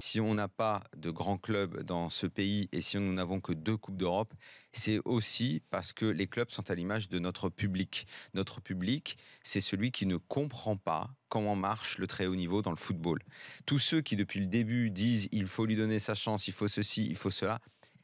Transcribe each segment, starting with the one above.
Si on n'a pas de grands clubs dans ce pays et si nous n'avons que deux Coupes d'Europe, c'est aussi parce que les clubs sont à l'image de notre public. Notre public, c'est celui qui ne comprend pas comment marche le très haut niveau dans le football. Tous ceux qui depuis le début disent il faut lui donner sa chance, il faut ceci, il faut cela,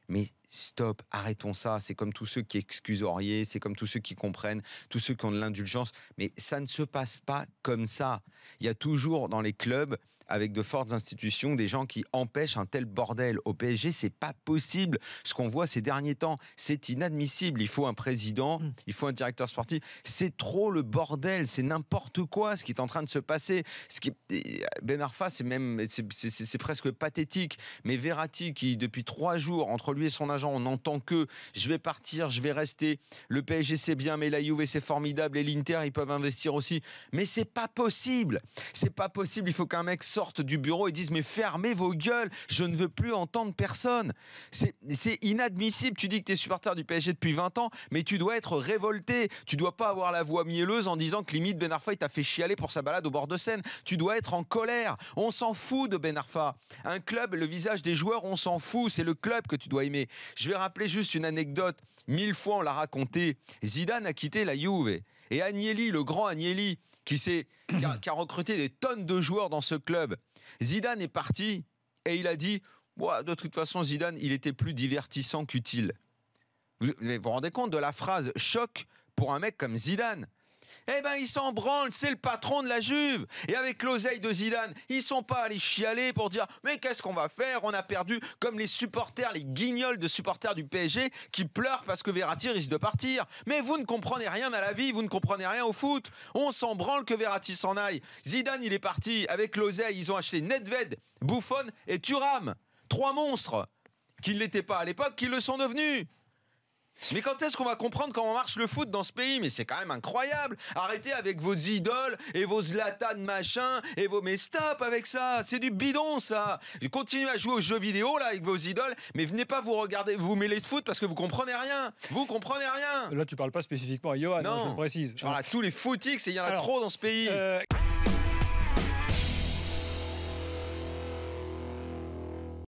mais stop, arrêtons ça. C'est comme tous ceux qui Aurier, c'est comme tous ceux qui comprennent, tous ceux qui ont de l'indulgence. Mais ça ne se passe pas comme ça. Il y a toujours dans les clubs, avec de fortes institutions, des gens qui empêchent un tel bordel. Au PSG, c'est pas possible. Ce qu'on voit ces derniers temps, c'est inadmissible. Il faut un président, mm. il faut un directeur sportif. C'est trop le bordel. C'est n'importe quoi ce qui est en train de se passer. Ce eh, Ben Arfa, c'est même, c'est presque pathétique. Mais Verratti, qui depuis trois jours entre lui et son agent on n'entend que je vais partir, je vais rester. Le PSG c'est bien, mais la Juve c'est formidable et l'Inter ils peuvent investir aussi. Mais c'est pas possible. C'est pas possible. Il faut qu'un mec sorte du bureau et dise mais fermez vos gueules, je ne veux plus entendre personne. C'est inadmissible. Tu dis que tu es supporter du PSG depuis 20 ans, mais tu dois être révolté. Tu dois pas avoir la voix mielleuse en disant que limite Ben Arfa il t'a fait chialer pour sa balade au bord de Seine. Tu dois être en colère. On s'en fout de Ben Arfa. Un club, le visage des joueurs, on s'en fout. C'est le club que tu dois aimer. Je vais rappeler juste une anecdote. Mille fois, on l'a raconté. Zidane a quitté la Juve. Et Agnelli, le grand Agnelli, qui, s'est, a, recruté des tonnes de joueurs dans ce club, Zidane est parti et il a dit de toute façon, Zidane, il était plus divertissant qu'utile. Vous vous rendez compte de la phrase choc pour un mec comme Zidane eh ben ils s'en branlent, c'est le patron de la Juve. Et avec l'oseille de Zidane, ils sont pas allés chialer pour dire mais qu'est-ce qu'on va faire On a perdu comme les supporters, les guignols de supporters du PSG qui pleurent parce que Verratti risque de partir. Mais vous ne comprenez rien à la vie, vous ne comprenez rien au foot. On s'en branle que Verratti s'en aille. Zidane il est parti avec l'oseille, ils ont acheté Nedved, Buffon et Thuram, trois monstres qui ne l'étaient pas à l'époque, qui le sont devenus. Mais quand est-ce qu'on va comprendre comment marche le foot dans ce pays Mais c'est quand même incroyable Arrêtez avec vos idoles et vos Zlatan machin et vos... Mais stop avec ça C'est du bidon ça Continuez à jouer aux jeux vidéo là avec vos idoles, mais venez pas vous regarder, vous mêler de foot parce que vous comprenez rien Vous comprenez rien Là tu parles pas spécifiquement à Johan, hein, je précise. Je parle à tous les footix et il y en a trop dans ce pays euh,